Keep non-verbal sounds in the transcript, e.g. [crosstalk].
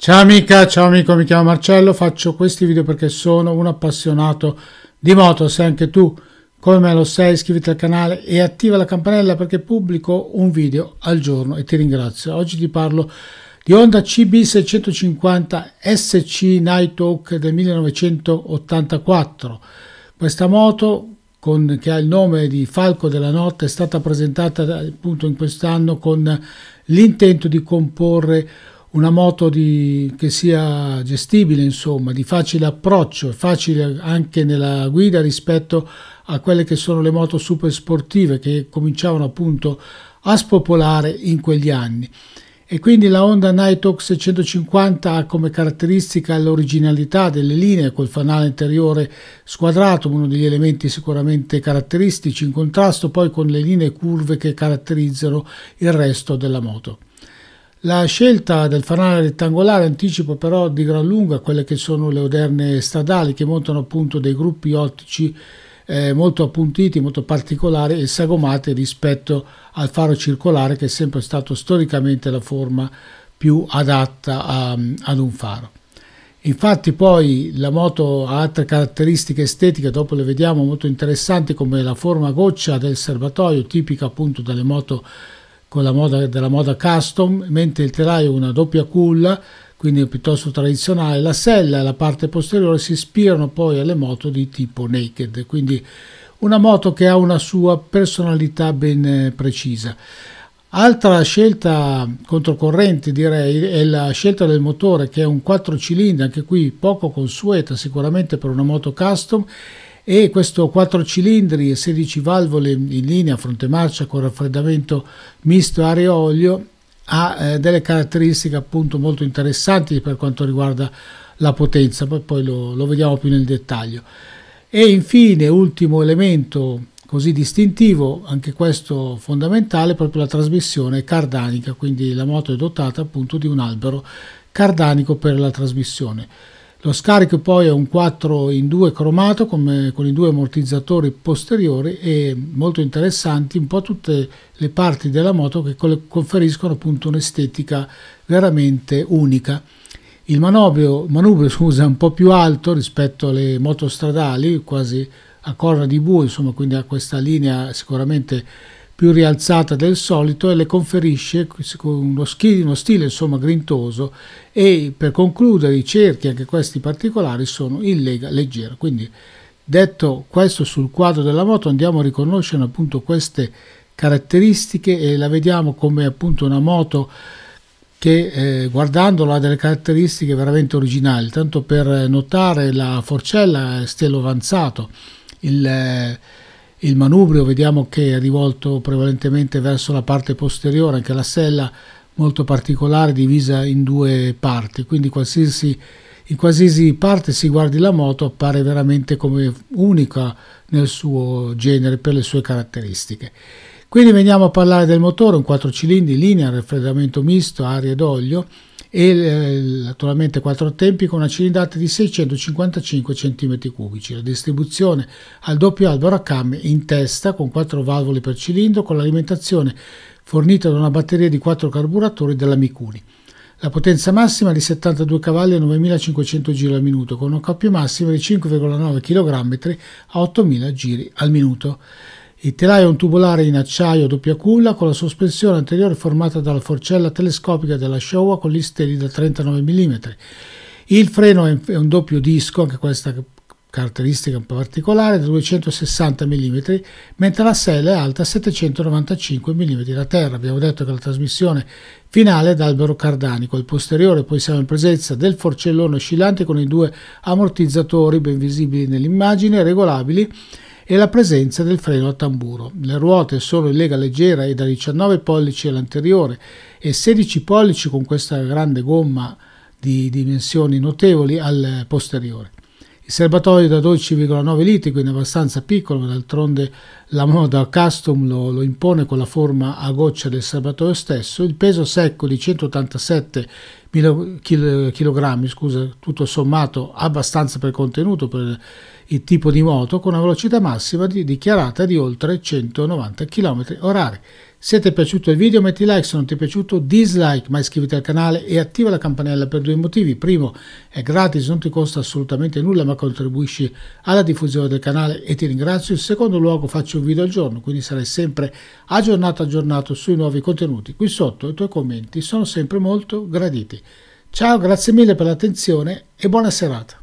Ciao amica, ciao amico, mi chiamo Marcello, faccio questi video perché sono un appassionato di moto, se anche tu come lo sei iscriviti al canale e attiva la campanella perché pubblico un video al giorno e ti ringrazio. Oggi ti parlo di Honda CB650 SC Nighthawk del 1984. Questa moto con, che ha il nome di Falco della Notte, è stata presentata appunto in quest'anno con l'intento di comporre una moto di, che sia gestibile, insomma, di facile approccio, facile anche nella guida rispetto a quelle che sono le moto super sportive che cominciavano appunto a spopolare in quegli anni. E quindi la Honda Nighthawk 650 ha come caratteristica l'originalità delle linee col fanale anteriore squadrato, uno degli elementi sicuramente caratteristici, in contrasto poi con le linee curve che caratterizzano il resto della moto. La scelta del fanale rettangolare anticipa però di gran lunga quelle che sono le oderne stradali che montano appunto dei gruppi ottici eh, molto appuntiti, molto particolari e sagomate rispetto al faro circolare che è sempre stato storicamente la forma più adatta a, ad un faro. Infatti poi la moto ha altre caratteristiche estetiche, dopo le vediamo molto interessanti come la forma goccia del serbatoio, tipica appunto delle moto moda, della moda custom, mentre il telaio è una doppia culla, quindi piuttosto tradizionale. La sella e la parte posteriore si ispirano poi alle moto di tipo naked, quindi una moto che ha una sua personalità ben eh, precisa. Altra scelta controcorrente direi è la scelta del motore che è un 4 cilindri, anche qui poco consueta sicuramente per una moto custom e questo 4 cilindri e 16 valvole in linea fronte marcia con raffreddamento misto aria olio ha eh, delle caratteristiche appunto molto interessanti per quanto riguarda la potenza, ma poi lo, lo vediamo più nel dettaglio. E infine, ultimo elemento così distintivo, anche questo fondamentale, proprio la trasmissione cardanica, quindi la moto è dotata appunto di un albero cardanico per la trasmissione. Lo scarico poi è un 4 in 2 cromato con, con i due ammortizzatori posteriori e molto interessanti un po' tutte le parti della moto che conferiscono appunto un'estetica veramente unica. Il manubrio, manubrio [laughs] scusa, è un po' più alto rispetto alle moto stradali, quasi a corna di bue, insomma, quindi ha questa linea sicuramente più rialzata del solito e le conferisce uno, stile, uno stile insomma grintoso e per concludere i cerchi anche questi particolari sono in lega leggera quindi detto questo sul quadro della moto andiamo a riconoscere appunto queste caratteristiche e la vediamo come appunto una moto che eh, guardandola ha delle caratteristiche veramente originali tanto per notare la forcella stelo avanzato il eh, il manubrio vediamo che è rivolto prevalentemente verso la parte posteriore, anche la sella molto particolare divisa in due parti, quindi qualsiasi, in qualsiasi parte si guardi la moto appare veramente come unica nel suo genere per le sue caratteristiche. Quindi veniamo a parlare del motore, un 4 cilindri, linea, raffreddamento misto, aria ed olio e eh, naturalmente quattro tempi con una cilindrata di 655 cm3. La distribuzione al doppio albero a camme in testa con quattro valvole per cilindro con l'alimentazione fornita da una batteria di quattro carburatori della Mikuni. La potenza massima è di 72 cavalli a 9500 giri al minuto con un coppio massimo di 5,9 kg a 8000 giri al minuto. Il telaio è un tubolare in acciaio a doppia culla con la sospensione anteriore formata dalla forcella telescopica della Showa con gli steli da 39 mm. Il freno è un doppio disco, anche questa caratteristica un po' particolare, da 260 mm, mentre la sella è alta 795 mm da terra. Abbiamo detto che la trasmissione finale è d'albero cardanico, il posteriore poi siamo in presenza del forcellone oscillante con i due ammortizzatori ben visibili nell'immagine, regolabili e la presenza del freno a tamburo. Le ruote sono in lega leggera e da 19 pollici all'anteriore e 16 pollici con questa grande gomma di dimensioni notevoli al posteriore. Il serbatoio da 12,9 litri, quindi abbastanza piccolo, ma d'altronde la moda custom lo, lo, impone con la forma a goccia del serbatoio stesso. Il peso secco di 187 kg, scusa, tutto sommato abbastanza per contenuto per il tipo di moto, con una velocità massima di, dichiarata di oltre 190 km orari. Se ti è piaciuto il video metti like, se non ti è piaciuto dislike, ma iscriviti al canale e attiva la campanella per due motivi. Primo, è gratis, non ti costa assolutamente nulla, ma contribuisci alla diffusione del canale e ti ringrazio. In secondo luogo faccio un video al giorno, quindi sarai sempre aggiornato aggiornato sui nuovi contenuti. Qui sotto i tuoi commenti sono sempre molto graditi. Ciao, grazie mille per l'attenzione e buona serata.